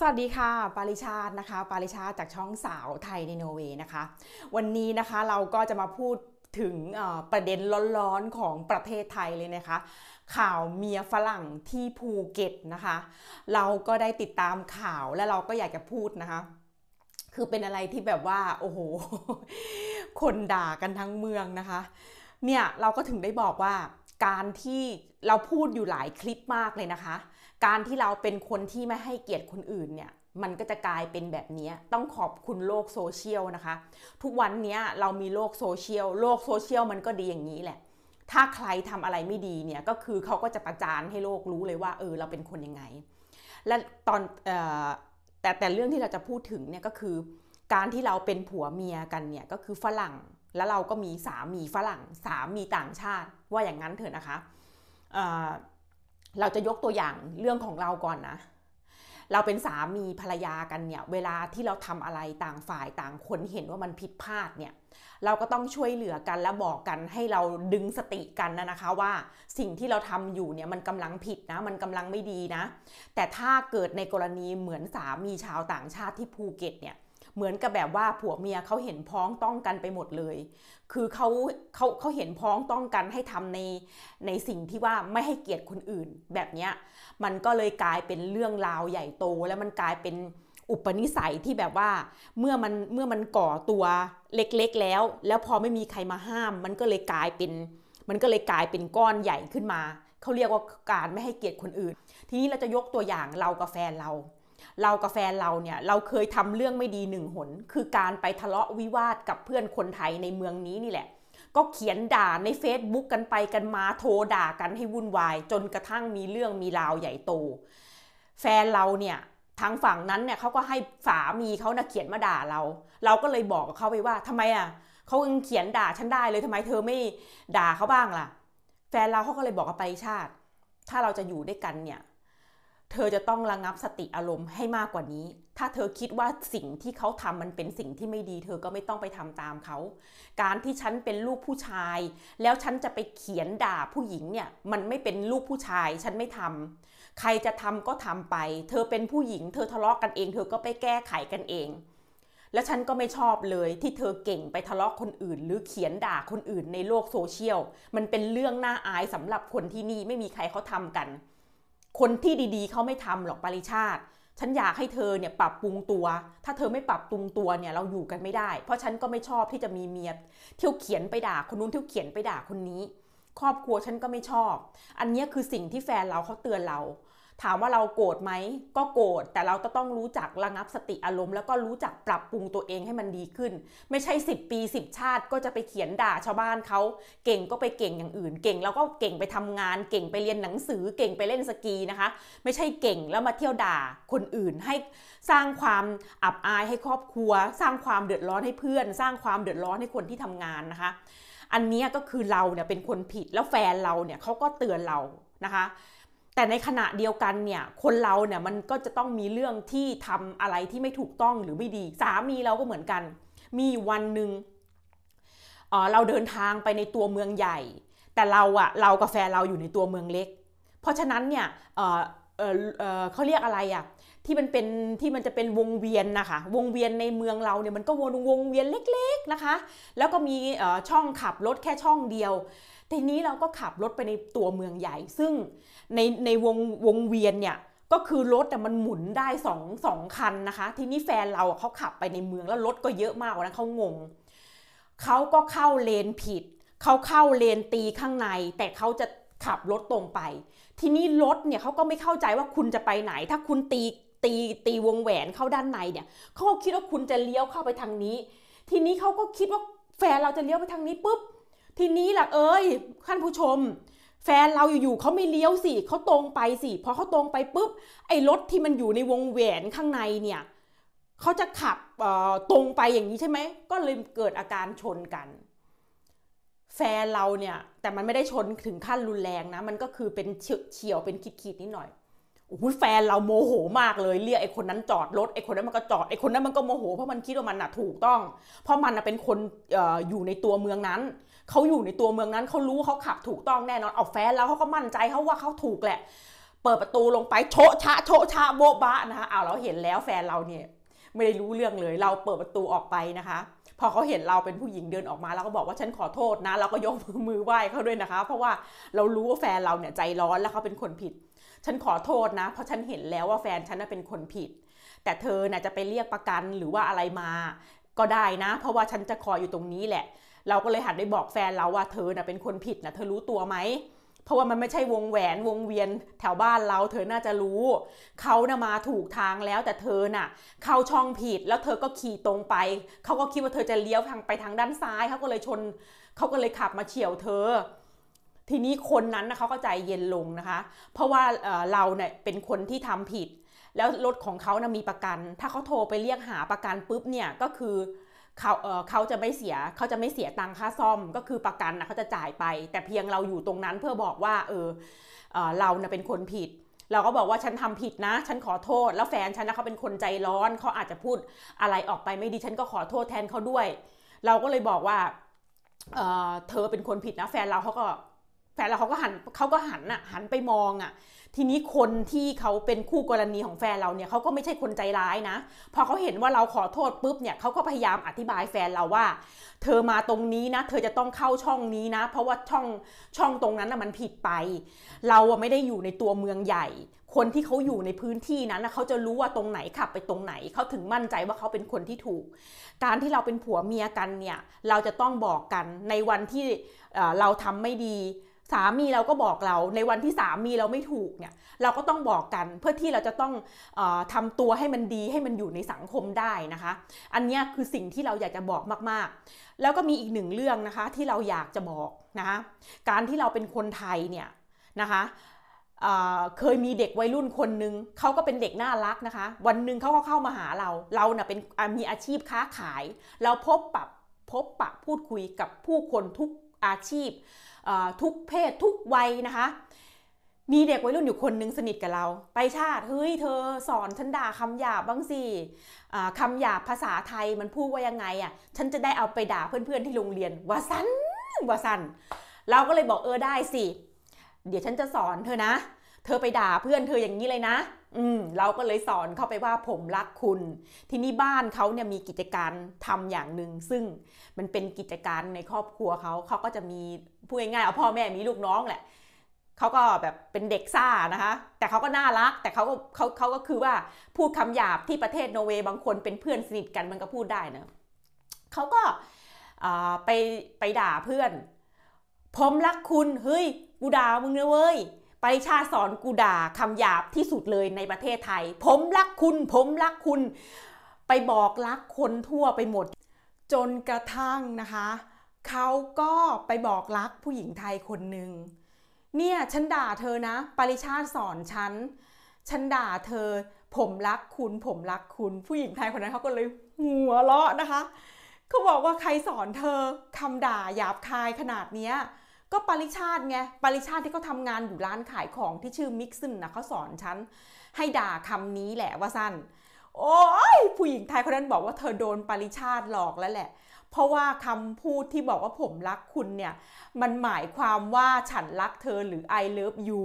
สวัสดีค่ะ ปาริชาตินะคะ ปาริชาติ จากช่องสาวไทยในโนเวนะคะ วันนี้นะคะเราก็จะมาพูดถึงประเด็นร้อนๆของประเทศไทยเลยนะคะ ข่าวเมียฝรั่งที่ภูเก็ตนะคะ เราก็ได้ติดตามข่าวและเราก็อยากจะพูดนะคะ คือเป็นอะไรที่แบบว่า โอ้โห คนด่ากันทั้งเมืองนะคะ เนี่ยเราก็ถึงได้บอกว่าการที่เราพูดอยู่หลายคลิปมากเลยนะคะการที่เราเป็นคนที่ไม่ให้เกียรติคนอื่นเนี่ย มันก็จะกลายเป็นแบบนี้ต้องขอบคุณโลกโซเชียลนะคะ ทุกวันนี้เรามีโลกโซเชียล โลกโซเชียลมันก็ดีอย่างนี้แหละ ถ้าใครทำอะไรไม่ดีเนี่ย ก็คือเขาก็จะประจานให้โลกรู้เลยว่า เออ เราเป็นคนยังไง และตอนออแต่แต่เรื่องที่เราจะพูดถึงเนี่ยก็คือ การที่เราเป็นผัวเมียกันเนี่ย ก็คือฝรั่ง แล้วเราก็มีสามีฝรั่ง สามีต่างชาติ ว่าอย่างนั้นเถอะนะคะเราจะยกตัวอย่างเรื่องของเราก่อนนะ เราเป็นสามีภรรยากันเนี่ยเวลาที่เราทำอะไรต่างฝ่ายต่างคนเห็นว่ามันผิดพลาดเนี่ยเราก็ต้องช่วยเหลือกันและบอกกันให้เราดึงสติกันนะนะคะว่าสิ่งที่เราทำอยู่เนี่ยมันกำลังผิดนะ มันกำลังไม่ดีนะ แต่ถ้าเกิดในกรณีเหมือนสามีชาวต่างชาติที่ภูเก็ตเนี่ยเหมือนกับแบบว่าผัวเมียเขาเห็นพ้องต้องกันไปหมดเลย คือเขาเขาเขาเห็นพ้องต้องกันให้ทำในในสิ่งที่ว่าไม่ให้เกียรติคนอื่นแบบเนี้ยมันก็เลยกลายเป็นเรื่องราวใหญ่โต แล้วมันกลายเป็นอุปนิสัยที่แบบว่าเมื่อมันเมื่อมันก่อตัวเล็กๆแล้ว แล้วพอไม่มีใครมาห้ามมันก็เลยกลายเป็นมันก็เลยกลายเป็นก้อนใหญ่ขึ้นมา เขาเรียกว่าการไม่ให้เกียรติคนอื่น ทีนี้เราจะยกตัวอย่างเรากับแฟนเราเรากับแฟนเราเนี่ยเราเคยทำเรื่องไม่ดีหนึ่งหน คือการไปทะเลาะวิวาทกับเพื่อนคนไทยในเมืองนี้นี่แหละ ก็เขียนด่าใน Facebook กันไปกันมาโทรด่ากันให้วุ่นวายจนกระทั่งมีเรื่องมีราวใหญ่โตแฟนเราเนี่ยทางฝั่งนั้นเนี่ยเขาก็ให้สามีเขานะ่ะเขียนมาด่าเรา เราก็เลยบอกกับเขาไปว่าทำไมอ่ะเขายังเขียนด่าฉันได้เลยทำไมเธอไม่ด่าเขาบ้างล่ะ แฟนเราเขาก็เลยบอกกับไปชาติ ถ้าเราจะอยู่ด้วยกันเนี่ยเธอจะต้องระงับสติอารมณ์ให้มากกว่านี้ ถ้าเธอคิดว่าสิ่งที่เขาทำมันเป็นสิ่งที่ไม่ดี เธอก็ไม่ต้องไปทำตามเขา การที่ฉันเป็นลูกผู้ชาย แล้วฉันจะไปเขียนด่าผู้หญิงเนี่ยมันไม่เป็นลูกผู้ชายฉันไม่ทำ ใครจะทำก็ทำไป เธอเป็นผู้หญิงเธอทะเลาะกกันเองเธอก็ไปแก้ไขกันเอง แล้วฉันก็ไม่ชอบเลยที่เธอเก่งไปทะเลาะคนอื่น หรือเขียนด่าคนอื่น ในโลกโซเชียลมันเป็นเรื่องน่าอายสำหรับคนที่นี่ไม่มีใครเขาทำกันคนที่ดีๆเขาไม่ทำหรอกปริชาติ ฉันอยากให้เธอเนี่ยปรับปรุงตัว ถ้าเธอไม่ปรับปรุงตัวเนี่ยเราอยู่กันไม่ได้ เพราะฉันก็ไม่ชอบที่จะมีเมียเที่ยวเขียนไปด่าคนนู้นเที่ยวเขียนไปด่าคนนี้ ครอบครัวฉันก็ไม่ชอบ อันนี้คือสิ่งที่แฟนเราเขาเตือนเราถามว่าเราโกรธไหมก็โกรธแต่เราจะต้องรู้จักระงับสติอารมณ์แล้วก็รู้จักปรับปรุงตัวเองให้มันดีขึ้น ไม่ใช่10ปี10ชาติก็จะไปเขียนด่าชาวบ้านเขาเก่งก็ไปเก่งอย่างอื่น เก่งแล้วก็เก่งไปทำงาน เก่งไปเรียนหนังสือเก่งไปเล่นสกีนะคะ ไม่ใช่เก่งแล้วมาเที่ยวด่า คนอื่นให้สร้างความอับอายให้ครอบครัว สร้างความเดือดร้อนให้เพื่อน สร้างความเดือดร้อนให้คนที่ทำงานนะคะ อันนี้ก็คือเราเนี่ยเป็นคนผิดแล้วแฟนเราเนี่ยเขาก็เตือนเรานะคะแต่ในขณะเดียวกันเนี่ย คนเราเนี่ยมันก็จะต้องมีเรื่องที่ทำอะไรที่ไม่ถูกต้องหรือไม่ดีสามีเราก็เหมือนกัน มีวันหนึ่งเเราเดินทางไปในตัวเมืองใหญ่ แต่เราอะเรากาแฟเราอยู่ในตัวเมืองเล็ก เพราะฉะนั้นเนี่ยเเเเขาเรียกอะไรอะที่มันเป็นที่มันจะเป็นวงเวียนนะคะวงเวียนในเมืองเราเนี่ยมันก็วนวงเวียนเล็กๆนะคะแล้วก็มีช่องขับรถแค่ช่องเดียวทีนี้เราก็ขับรถไปในตัวเมืองใหญ่ ซึ่งในในวงวงเวียนเนี่ยก็คือรถ แต่มันหมุนได้สองสองคันนะคะ ทีนี้แฟนเราเขาขับไปในเมืองแล้วรถก็เยอะมากวันนั้นเขางงเขาก็เข้าเลนผิดเขาเข้าเลนตีข้างใน แต่เขาจะขับรถตรงไป ทีนี้รถเนี่ยเขาก็ไม่เข้าใจว่าคุณจะไปไหน ถ้าคุณตีตีตีวงแหวนเข้าด้านในเนี่ยเขาคิดว่าคุณจะเลี้ยวเข้าไปทางนี้ ทีนี้เขาก็คิดว่าแฟนเราจะเลี้ยวไปทางนี้ปุ๊บทีนี้ล่ะเอ้ยท่านผู้ชมแฟนเราอยู่ๆเขาไม่เลี้ยวสิเขาตรงไปสิพอเขาตรงไปปุ๊บ ไอ้รถที่มันอยู่ในวงแหวนข้างในเนี่ยเขาจะขับตรงไปอย่างนี้ใช่ไหมก็เลยเกิดอาการชนกัน แฟนเราเนี่ยแต่มันไม่ได้ชนถึงขั้นรุนแรงนะมันก็คือเป็นเฉียวเป็นขีดๆนิดหน่อยโอ้โหแฟนเราโมโห มากเลย เรียกไอ้คนนั้นจอดรถไอ้คนนั้นมันก็จอดไอ้คนนั้นมันก็โมโหเพราะมันคิดว่ามันน่ะถูกต้อง เพราะมันน่ะเป็นคนอยู่ในตัวเมืองนั้นเขาอยู่ในตัวเมืองนั้นเขารู้เขาขับถูกต้องแน่นอนเอาแฟนแล้วเขาก็มั่นใจเขาว่าเขาถูกแหละเปิดประตูลงไปโชะชะโชะชะโบ๊ะบะนะคะเอาเราเห็นแล้วแฟนเราเนี่ยไม่ได้รู้เรื่องเลย เราเปิดประตูออกไปนะคะ พอเขาเห็นเราเป็นผู้หญิงเดินออกมาแล้วก็บอกว่าฉันขอโทษนะเราก็ยกมือไหว้เขาด้วยนะคะ เพราะว่าเรารู้ว่าแฟนเราเนี่ยใจร้อนแล้วเขาเป็นคนผิดฉันขอโทษนะ เพราะฉันเห็นแล้วว่าแฟนฉันเป็นคนผิด แต่เธอน่ะจะไปเรียกประกันหรือว่าอะไรมาก็ได้นะเพราะว่าฉันจะคอยอยู่ตรงนี้แหละ เราก็เลยหันไปบอกแฟนเราว่าเธอน่ะเป็นคนผิดนะเธอรู้ตัวไหม เพราะว่ามันไม่ใช่วงแหวน วงเวียนแถวบ้านเราเธอน่าจะรู้ เขานะ่ะมาถูกทางแล้วแต่เธอน่ะเข้าช่องผิดแล้วเธอก็ขี่ตรงไปเขาก็คิดว่าเธอจะเลี้ยวทางไปทางด้านซ้ายเขาก็เลยชนเขาก็เลยขับมาเฉี่ยวเธอทีนี้คนนั้นนะเขาก็ใจเย็นลงนะคะ เพราะว่าเราเนี่ยเป็นคนที่ทำผิด แล้วรถของเขานะมีประกัน ถ้าเขาโทรไปเรียกหาประกันปุ๊บเนี่ยก็คือเขาเขาจะไม่เสียเขาจะไม่เสียตังค่าซ่อม ก็คือประกันนะเขาจะจ่ายไป แต่เพียงเราอยู่ตรงนั้นเพื่อบอกว่าเออเราเนะ่ยเป็นคนผิด เราก็บอกว่าฉันทำผิดนะ ฉันขอโทษ แล้วแฟนฉันนะเขาเป็นคนใจร้อน เขาอาจจะพูดอะไรออกไปไม่ดี ฉันก็ขอโทษแทนเขาด้วย เราก็เลยบอกว่าเธอเป็นคนผิดนะ แฟนเราเขาก็แฟนเราเขาก็หันเขาก็หันอ่ะหันไปมอง อ่ะ ทีนี้คนที่เขาเป็นคู่กรณีของแฟนเราเนี่ยเขาก็ไม่ใช่คนใจร้ายนะ พอเขาเห็นว่าเราขอโทษปุ๊บเนี่ยเขาก็พยายามอธิบายแฟนเราว่า เธอมาตรงนี้นะ เธอจะต้องเข้าช่องนี้นะ เพราะว่าช่องช่องตรงนั้นนะมันผิดไป เราไม่ได้อยู่ในตัวเมืองใหญ่ คนที่เขาอยู่ในพื้นที่นั้นนะเขาจะรู้ว่าตรงไหนขับไปตรงไหนเขาถึงมั่นใจว่าเขาเป็นคนที่ถูก การที่เราเป็นผัวเมียกันเนี่ยเราจะต้องบอกกันในวันที่เราทำไม่ดีสามีเราก็บอกเราในวันที่สามีเราไม่ถูกเนี่ยเราก็ต้องบอกกันเพื่อที่เราจะต้องอทำตัวให้มันดีให้มันอยู่ในสังคมได้นะคะอันนี้คือสิ่งที่เราอยากจะบอกมากๆ แล้วก็มีอีกหนึ่งเรื่องนะคะที่เราอยากจะบอกนะะการที่เราเป็นคนไทยเนี่ยนะคะเคยมีเด็กวัยรุ่นคนหนึ่งเขาก็เป็นเด็กน่ารักนะคะวันหนึ่งเขาก็เข้ามาหาเราเราเนี่ยเป็นมีอาชีพค้าขาย เราพบปะพบปะพูดคุยกับผู้คนทุกอาชีพทุกเพศทุกวัยนะคะ มีเด็กวัยรุ่นอยู่คนนึงสนิทกับเรา ไปชาติ เฮ้ย เธอสอนฉันด่าคำหยาบบ้างสิคำหยาบภาษาไทยมันพูดว่ายังไงอ่ะฉันจะได้เอาไปด่าเพื่อนๆที่โรงเรียน ว่าสันว่าสันเราก็เลยบอกเออได้สิ เดี๋ยวฉันจะสอนเธอนะ เธอไปด่าเพื่อนเธออย่างนี้เลยนะ อืม เราก็เลยสอนเข้าไปว่าผมรักคุณ ที่นี่บ้านเขาเนี่ยมีกิจการทำอย่างหนึ่งซึ่งมันเป็นกิจการในครอบครัวเขาเขาก็จะมีพูดง่ายๆ เอาพ่อแม่มีลูกน้องแหละเขาก็แบบเป็นเด็กซ่านะคะ แต่เขาก็น่ารักแต่เขาก็เขาเขาก็คือว่า พูดคำหยาบที่ประเทศโนเวย์บางคนเป็นเพื่อนสนิทกันมันก็พูดได้นะ เขาก็ไปไปด่าเพื่อน ผมรักคุณ เฮ้ย กูด่ามึงนะเว้ยปริชาสอนกูด่าคำหยาบที่สุดเลยในประเทศไทย ผมรักคุณ ผมรักคุณ ไปบอกรักคนทั่วไปหมดจนกระทั่งนะคะเขาก็ไปบอกรักผู้หญิงไทยคนหนึ่ง เนี่ยฉันด่าเธอนะปริชาติสอนฉัน ฉันด่าเธอ ผมรักคุณ ผมรักคุณ ผู้หญิงไทยคนนั้นเขาก็เลยหัวเราะนะคะเขาบอกว่าใครสอนเธอคำด่าหยาบคายขนาดเนี้ยก็ปริชาติไงปริชาติที่เขาทำงานอยู่ร้านขายของที่ชื่อมิกซึนนะเขาสอนฉันให้ด่าคำนี้แหละว่าสั้น โอ้ย ผู้หญิงไทยคนนั้นบอกว่าเธอโดนปริชาติหลอกแล้วแหละเพราะว่าคำพูดที่บอกว่าผมรักคุณเนี่ยมันหมายความว่าฉันรักเธอหรือ I love you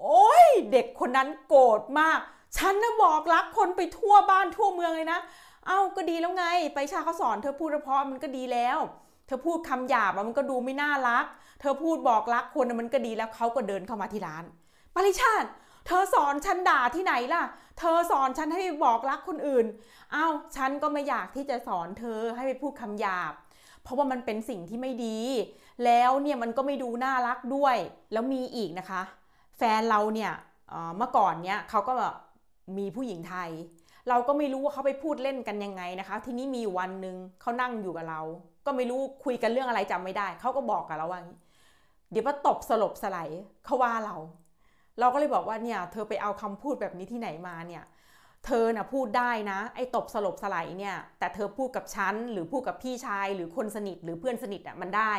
โอ้ยเด็กคนนั้นโกรธมาก ฉันน่ะบอกรักคนไปทั่วบ้านทั่วเมืองเลยนะเอ้าก็ดีแล้วไง ไปชาเขาสอน เธอพูดเพาะมันก็ดีแล้ว เธอพูดคำหยาบมันก็ดูไม่น่ารัก เธอพูดบอกรักคนมันก็ดีแล้วเขาก็เดินเข้ามาที่ร้านปริชาติ เธอสอนฉันด่าที่ไหนล่ะเธอสอนฉันให้บอกรักคนอื่น เอา้าฉันก็ไม่อยากที่จะสอนเธอให้ไปพูดคำหยาบ เพราะว่ามันเป็นสิ่งที่ไม่ดี แล้วเนี่ยมันก็ไม่ดูน่ารักด้วย แล้วมีอีกนะคะ แฟนเราเนี่ยเมื่อก่อนเนี่ยเขาก็แบบมีผู้หญิงไทย เราก็ไม่รู้ว่าเขาไปพูดเล่นกันยังไงนะคะ ทีนี้มีวันหนึ่งเขานั่งอยู่กับเรา ก็ไม่รู้คุยกันเรื่องอะไรจำไม่ได้ เขาก็บอกกับเราว่า เดี๋ยว่าตบสลบสไลด์เขาว่าเราเราก็เลยบอกว่าเนี่ยเธอไปเอาคำพูดแบบนี้ที่ไหนมาเนี่ยเธอน่ะพูดได้นะไอ้ตบสลบสไลเนี่ยแต่เธอพูดกับฉันหรือพูดกับพี่ชาย หรือคนสนิทหรือเพื่อนสนิทอ่ะมันได้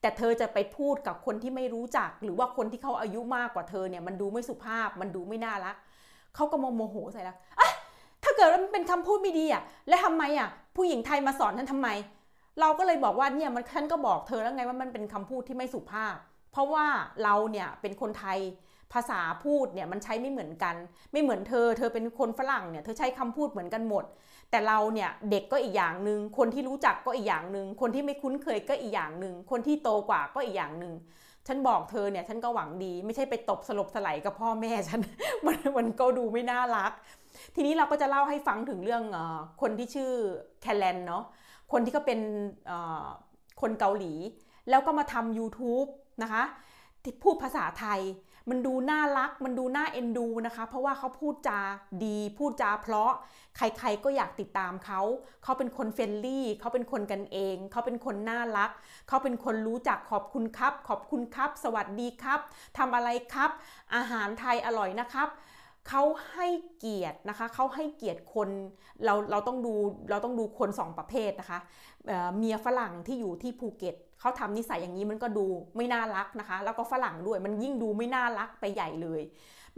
แต่เธอจะไปพูดกับคนที่ไม่รู้จัก หรือว่าคนที่เขาอายุมากกว่าเธอเนี่ยมันดูไม่สุภาพมันดูไม่น่ารักเขาก็โมโหใส่แลวอะถ้าเกิดมันเป็นคำพูดไม่ดีอ่ะแล้วทำไมอ่ะผู้หญิงไทยมาสอนฉันทำไม เราก็เลยบอกว่าเนี่ยมันฉันก็บอกเธอแล้วไงว่ามันเป็นคำพูดที่ไม่สุภาพ เพราะว่าเราเนี่ยเป็นคนไทยภาษาพูดเนี่ยมันใช้ไม่เหมือนกัน ไม่เหมือนเธอ เธอเป็นคนฝรั่งเนี่ยเธอใช้คำพูดเหมือนกันหมด แต่เราเนี่ยเด็กก็อีกอย่างหนึ่ง คนที่รู้จักก็อีกอย่างหนึ่ง คนที่ไม่คุ้นเคยก็อีกอย่างหนึ่ง คนที่โตกว่าก็อีกอย่างหนึ่ง ฉันบอกเธอเนี่ยฉันก็หวังดี ไม่ใช่ไปตบสลบสไลกับพ่อแม่ฉันมัน มันก็ดูไม่น่ารัก ทีนี้เราก็จะเล่าให้ฟังถึงเรื่องคนที่ชื่อแคลนเนาะ คนที่ก็เป็นคนเกาหลี แล้วก็มาทำ YouTube นะคะพูดภาษาไทยมันดูน่ารัก มันดูน่าเอ็นดูนะคะ เพราะว่าเขาพูดจาดี พูดจาเพราะใครๆก็อยากติดตามเขา เขาเป็นคนเฟรนลี่ เขาเป็นคนกันเอง เขาเป็นคนน่ารัก เขาเป็นคนรู้จักขอบคุณครับ ขอบคุณครับ สวัสดีครับ ทำอะไรครับ อาหารไทยอร่อยนะครับเขาให้เกียรตินะคะ เขาให้เกียรติคนเราเราต้องดูเราต้องดูคนสองประเภทนะคะเมียฝรั่งที่อยู่ที่ภูเก็ตเขาทำนิสัยอย่างนี้มันก็ดูไม่น่ารักนะคะ แล้วก็ฝรั่งด้วย มันยิ่งดูไม่น่ารักไปใหญ่เลย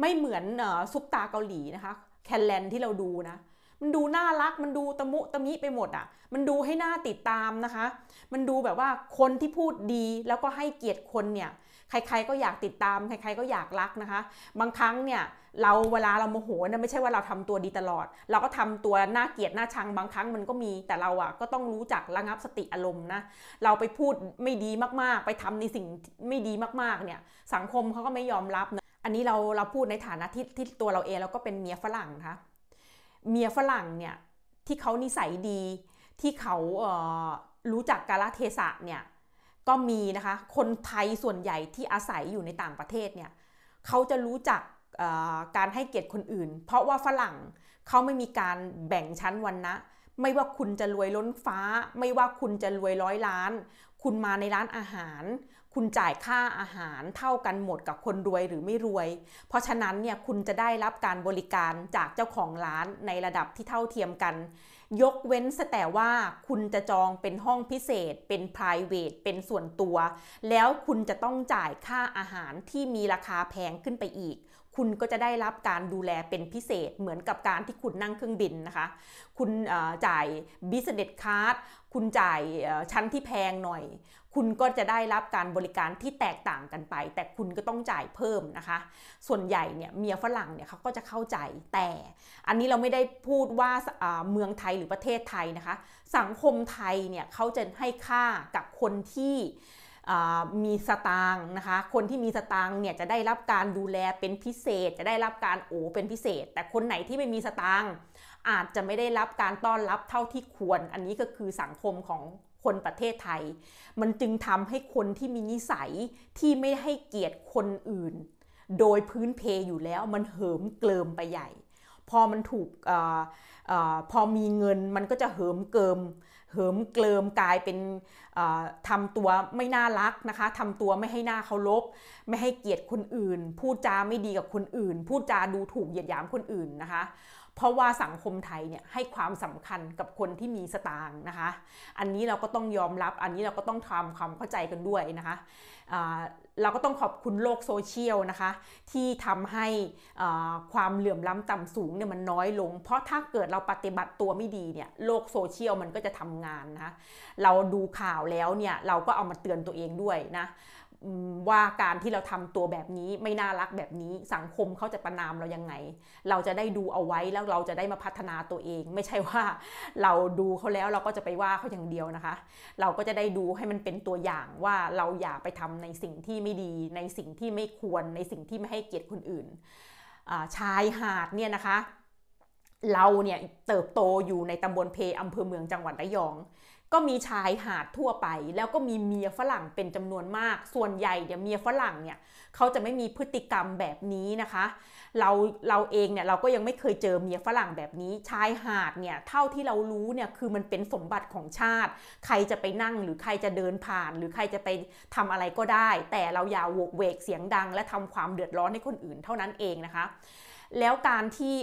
ไม่เหมือนซุปตาเกาหลีนะคะแคนแลนที่เราดูนะมันดูน่ารักมันดูตะมุตะมิไปหมดอะ่ะมันดูให้หน้าติดตามนะคะ มันดูแบบว่าคนที่พูดดีแล้วก็ให้เกียรติคนเนี่ยใครๆก็อยากติดตาม ใครๆก็อยากรักนะคะ บางครั้งเนี่ยเราเวลาเราโมโหนะไม่ใช่ว่าเราทำตัวดีตลอด เราก็ทำตัวน่าเกลียดน่าชัง บางครั้งมันก็มี แต่เราอ่ะก็ต้องรู้จักระงับสติอารมณ์นะ เราไปพูดไม่ดีมากๆ ไปทำในสิ่งไม่ดีมากๆเนี่ยสังคมเขาก็ไม่ยอมรับนะอันนี้เราเราพูดในฐานะที่ที่ตัวเราเองเราก็เป็นเมียฝรั่งนะคะ เมียฝรั่งเนี่ยที่เขานิสัยดีที่เขาเออ่รู้จักกาลเทศะเนี่ยก็มีนะคะ คนไทยส่วนใหญ่ที่อาศัยอยู่ในต่างประเทศเนี่ย เขาจะรู้จักการให้เกียรติคนอื่น เพราะว่าฝรั่งเขาไม่มีการแบ่งชั้นวันนะ ไม่ว่าคุณจะรวยล้นฟ้า ไม่ว่าคุณจะรวยร้อยล้าน คุณมาในร้านอาหารคุณจ่ายค่าอาหารเท่ากันหมดกับคนรวยหรือไม่รวย เพราะฉะนั้นเนี่ยคุณจะได้รับการบริการจากเจ้าของร้านในระดับที่เท่าเทียมกัน ยกเว้นแต่ว่าคุณจะจองเป็นห้องพิเศษ เป็น p r i v a t e เป็นส่วนตัว แล้วคุณจะต้องจ่ายค่าอาหารที่มีราคาแพงขึ้นไปอีกคุณก็จะได้รับการดูแลเป็นพิเศษเหมือนกับการที่คุณนั่งเครื่องบินนะคะ คุณจ่าย business card คุณจ่ายชั้นที่แพงหน่อย คุณก็จะได้รับการบริการที่แตกต่างกันไป แต่คุณก็ต้องจ่ายเพิ่มนะคะ ส่วนใหญ่เนี่ยเมียฝรั่งเนี่ยเขาก็จะเข้าใจแต่ อันนี้เราไม่ได้พูดว่าเมืองไทยหรือประเทศไทยนะคะ สังคมไทยเนี่ยเขาจะให้ค่ากับคนที่มีสตางค์นะคะ คนที่มีสตางค์เนี่ยจะได้รับการดูแลเป็นพิเศษ จะได้รับการโอเป็นพิเศษ แต่คนไหนที่ไม่มีสตางค์อาจจะไม่ได้รับการต้อนรับเท่าที่ควร อันนี้ก็คือสังคมของคนประเทศไทย มันจึงทำให้คนที่มีนิสัยที่ไม่ให้เกียรติคนอื่น โดยพื้นเพอยู่แล้วมันเหิมเกลิมไปใหญ่ พอมันถูกอออพอมีเงินมันก็จะเหิมเกริมเหิมเกลิมกลายเป็นทำตัวไม่น่ารักนะคะทำตัวไม่ให้หน้าเคารพไม่ให้เกียรติคนอื่น พูดจาไม่ดีกับคนอื่นพูดจาดูถูกเหยียดหยามคนอื่นนะคะ เพราะว่าสังคมไทยเนี่ยให้ความสำคัญกับคนที่มีสตางค์นะคะ อันนี้เราก็ต้องยอมรับอันนี้เราก็ต้องทำความเข้าใจกันด้วยนะคะเราก็ต้องขอบคุณโลกโซเชียลนะคะที่ทำให้ความเหลื่อมล้ำต่ำสูงเนี่ยมันน้อยลง เพราะถ้าเกิดเราปฏิบัติตัวไม่ดีเนี่ยโลกโซเชียลมันก็จะทำงานนะ เราดูข่าวแล้วเนี่ยเราก็เอามาเตือนตัวเองด้วยนะว่าการที่เราทำตัวแบบนี้ไม่น่ารักแบบนี้สังคมเขาจะประนามเรายังไง เราจะได้ดูเอาไว้แล้วเราจะได้มาพัฒนาตัวเองไม่ใช่ว่าเราดูเขาแล้วเราก็จะไปว่าเขาอย่างเดียวนะคะ เราก็จะได้ดูให้มันเป็นตัวอย่างว่าเราอย่าไปทำในสิ่งที่ไม่ดีในสิ่งที่ไม่ควรในสิ่งที่ไม่ให้เกียรติคนอื่นชายหาดเนี่ยนะคะ เราเนี่ยเติบโตอยู่ในตำบลเพออำเภอเมืองจังหวัดระยองก็มีชายหาดทั่วไปแล้วก็มีเมียฝรั่งเป็นจำนวนมาก ส่วนใหญ่เดี๋ยวเมียฝรั่งเนี่ยเขาจะไม่มีพฤติกรรมแบบนี้นะคะ เราเราเองเนี่ยเราก็ยังไม่เคยเจอเมียฝรั่งแบบนี้ชายหาดเนี่ยเท่าที่เรารู้เนี่ยคือมันเป็นสมบัติของชาติ ใครจะไปนั่งหรือใครจะเดินผ่าน หรือใครจะไปทำอะไรก็ได้ แต่เราอย่าโวกเวกเสียงดัง และทำความเดือดร้อนให้คนอื่น เท่านั้นเองนะคะ แล้วการที่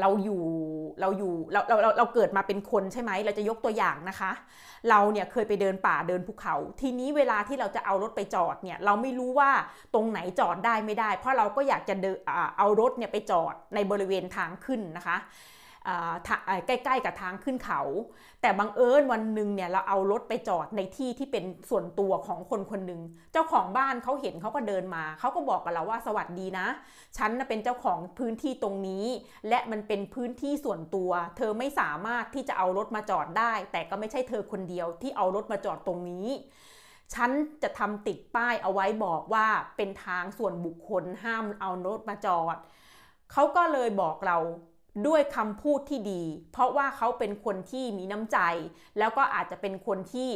เราอยู่เราอยู่เราเราเราเราเกิดมาเป็นคนใช่ไหม เราจะยกตัวอย่างนะคะ เราเนี่ยเคยไปเดินป่าเดินภูเขา ทีนี้เวลาที่เราจะเอารถไปจอดเนี่ย เราไม่รู้ว่าตรงไหนจอดได้ไม่ได้ เพราะเราก็อยากจะเอารถเนี่ยไปจอดในบริเวณทางขึ้นนะคะใกล้ ๆ กับทางขึ้นเขา แต่บังเอิญวันหนึ่งเนี่ยเราเอารถไปจอดในที่ที่เป็นส่วนตัวของคนคนหนึ่ง เจ้าของบ้านเขาเห็นเขาก็เดินมา เขาก็บอกกับเราว่าสวัสดีนะ ฉันเป็นเจ้าของพื้นที่ตรงนี้ และมันเป็นพื้นที่ส่วนตัว เธอไม่สามารถที่จะเอารถมาจอดได้ แต่ก็ไม่ใช่เธอคนเดียวที่เอารถมาจอดตรงนี้ ฉันจะทำติดป้ายเอาไว้บอกว่าเป็นทางส่วนบุคคลห้ามเอารถมาจอด เขาก็เลยบอกเราด้วยคำพูดที่ดี เพราะว่าเขาเป็นคนที่มีน้ำใจ แล้วก็อาจจะเป็นคนที่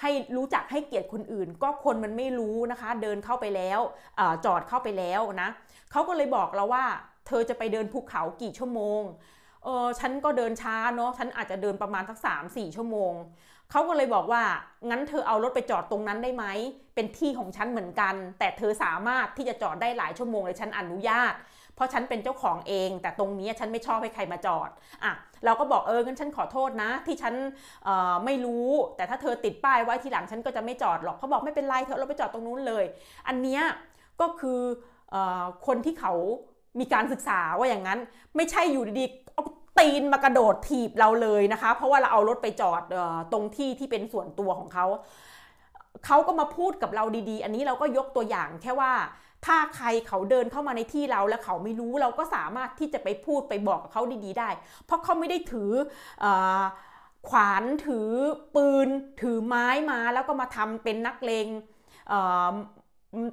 ให้รู้จักให้เกียรติคนอื่น ก็คนมันไม่รู้นะคะ เดินเข้าไปแล้วอจอดเข้าไปแล้วนะ เขาก็เลยบอกเราว่า เธอจะไปเดินภูเขากี่ชั่วโมงเออฉันก็เดินช้าเนาะ ฉันอาจจะเดินประมาณสัก3่ชั่วโมงเขาก็เลยบอกว่า งั้นเธอเอารถไปจอดตรงนั้นได้ไหม เป็นที่ของฉันเหมือนกัน แต่เธอสามารถที่จะจอดได้หลายชั่วโมงเลยฉันอนุญาตเพราะฉันเป็นเจ้าของเอง แต่ตรงนี้ฉันไม่ชอบให้ใครมาจอดอ่ะเราก็บอกเอองั้นฉันขอโทษนะ ที่ฉันไม่รู้ แต่ถ้าเธอติดป้ายไว้ทีหลังฉันก็จะไม่จอดหรอก เขาบอกไม่เป็นไรเธอเราไปจอดตรงนู้นเลย อันนี้ก็คืออคนที่เขามีการศึกษาว่าอย่างนั้นไม่ใช่อยู่ดีๆเอาตีนมากระโดดถีบเราเลยนะคะเพราะว่าเราเอารถไปจอดออตรงที่ที่เป็นส่วนตัวของเขาเขาก็มาพูดกับเราดี ๆ อันนี้เราก็ยกตัวอย่างแค่ว่าถ้าใครเขาเดินเข้ามาในที่เราแล้วเขาไม่รู้เราก็สามารถที่จะไปพูดไปบอกกับเขาดีๆ ได้ เพราะเขาไม่ได้ถืออขวานถือปืนถือไม้มาแล้วก็มาทำเป็นนักเลงเ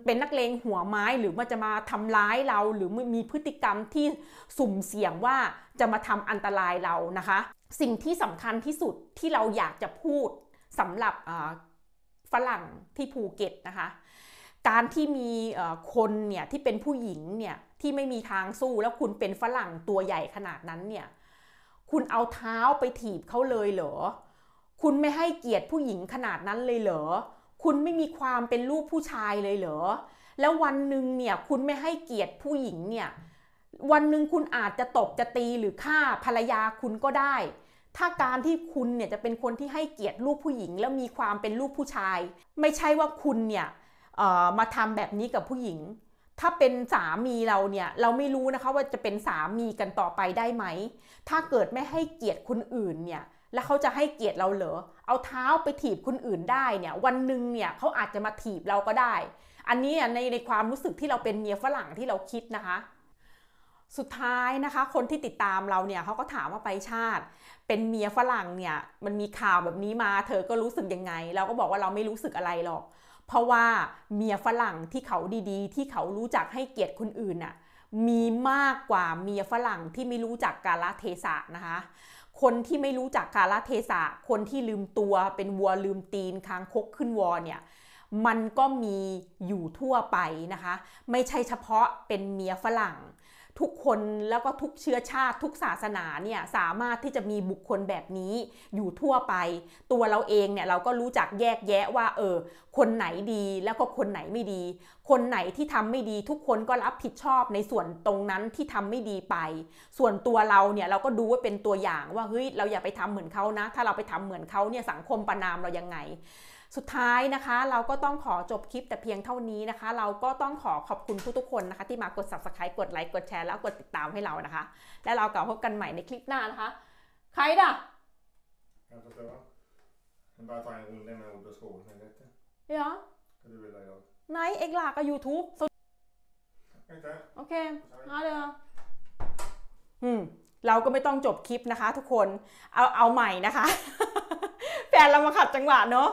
เป็นนักเลงหัวไม้หรือมันจะมาทำร้ายเรา หรือมีพฤติกรรมที่สุ่มเสี่ยงว่าจะมาทำอันตรายเรานะคะ สิ่งที่สำคัญที่สุดที่เราอยากจะพูดสำหรับฝรั่งที่ภูเก็ตนะคะการที่มีคนเนี่ยที่เป็นผู้หญิงเนี่ยที่ไม่มีทางสู้แล้วคุณเป็นฝรั่งตัวใหญ่ขนาดนั้นเนี่ยคุณเอาเท้าไปถีบเขาเลยเหรอ คุณไม่ให้เกียรติผู้หญิงขนาดนั้นเลยเหรอ คุณไม่มีความเป็นลูกผู้ชายเลยเหรอ แล้ววันหนึ่งเนี่ยคุณไม่ให้เกียรติผู้หญิงเนี่ยวันหนึ่งคุณอาจจะตบจะตีหรือฆ่าภรรยาคุณก็ได้ ถ้าการที่คุณเนี่ยจะเป็นคนที่ให้เกียรติลูกผู้หญิง แล้วมีความเป็นลูกผู้ชาย ไม่ใช่ว่าคุณเนี่ยมาทำแบบนี้กับผู้หญิง ถ้าเป็นสามีเราเนี่ย เราไม่รู้นะคะว่าจะเป็นสามีกันต่อไปได้ไหม ถ้าเกิดไม่ให้เกียรติคนอื่นเนี่ย แล้วเขาจะให้เกียรติเราเหรอ เอาเท้าไปถีบคนอื่นได้เนี่ย วันหนึ่งเนี่ยเขาอาจจะมาถีบเราก็ได้ อันนี้ในในความรู้สึกที่เราเป็นเมียฝรั่งที่เราคิดนะคะ สุดท้ายนะคะ คนที่ติดตามเราเนี่ยเขาก็ถามว่าไปชาติ เป็นเมียฝรั่งเนี่ย มันมีข่าวแบบนี้มา เธอก็รู้สึกยังไง เราก็บอกว่าเราไม่รู้สึกอะไรหรอกเพราะว่าเมียฝรั่งที่เขาดีๆ ที่เขารู้จักให้เกียรติคนอื่นน่ะมีมากกว่าเมียฝรั่งที่ไม่รู้จักกาลเทศะนะคะคนที่ไม่รู้จักกาลเทศะคนที่ลืมตัวเป็นวัวลืมตีนค้างคกขึ้นวอเนี่ยมันก็มีอยู่ทั่วไปนะคะ ไม่ใช่เฉพาะเป็นเมียฝรั่งทุกคนแล้วก็ทุกเชื้อชาติทุกศาสนาเนี่ยสามารถที่จะมีบุคคลแบบนี้อยู่ทั่วไป ตัวเราเองเนี่ยเราก็รู้จักแยกแยะว่าเออคนไหนดีแล้วก็คนไหนไม่ดี คนไหนที่ทำไม่ดี ทุกคนก็รับผิดชอบในส่วนตรงนั้นที่ทำไม่ดีไป ส่วนตัวเราเนี่ยเราก็ดูว่าเป็นตัวอย่าง ว่าเฮ้ยเราอย่าไปทำเหมือนเขานะ ถ้าเราไปทำเหมือนเขาเนี่ยสังคมประนามเรายังไงสุดท้ายนะคะ เราก็ต้องขอจบคลิปแต่เพียงเท่านี้นะคะ เราก็ต้องขอขอบคุณทุกๆ คนนะคะที่มากด subscribe กดไลค์กดแชร์แล้วกดติดตามให้เรานะคะและเรากลับพบกันใหม่ในคลิปหน้านะคะใครด่ะเ a g f ö า s t å r Men bare d r e n g เ n den er อืมเราก็ไม่ต้องจบคลิปนะคะ ทุกคนเอาเอาใหม่นะคะแฟนเรามาขัดจังหวะเนาะ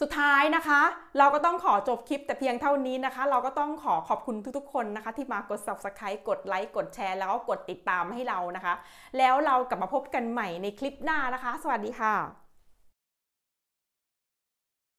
สุดท้ายนะคะ เราก็ต้องขอจบคลิปแต่เพียงเท่านี้นะคะ เราก็ต้องขอขอบคุณทุกๆคนนะคะ ที่มากด subscribe กดไลค์กดแชร์แล้วก็กดติดตามให้เรานะคะ แล้วเรากลับมาพบกันใหม่ในคลิปหน้านะคะ สวัสดีค่ะ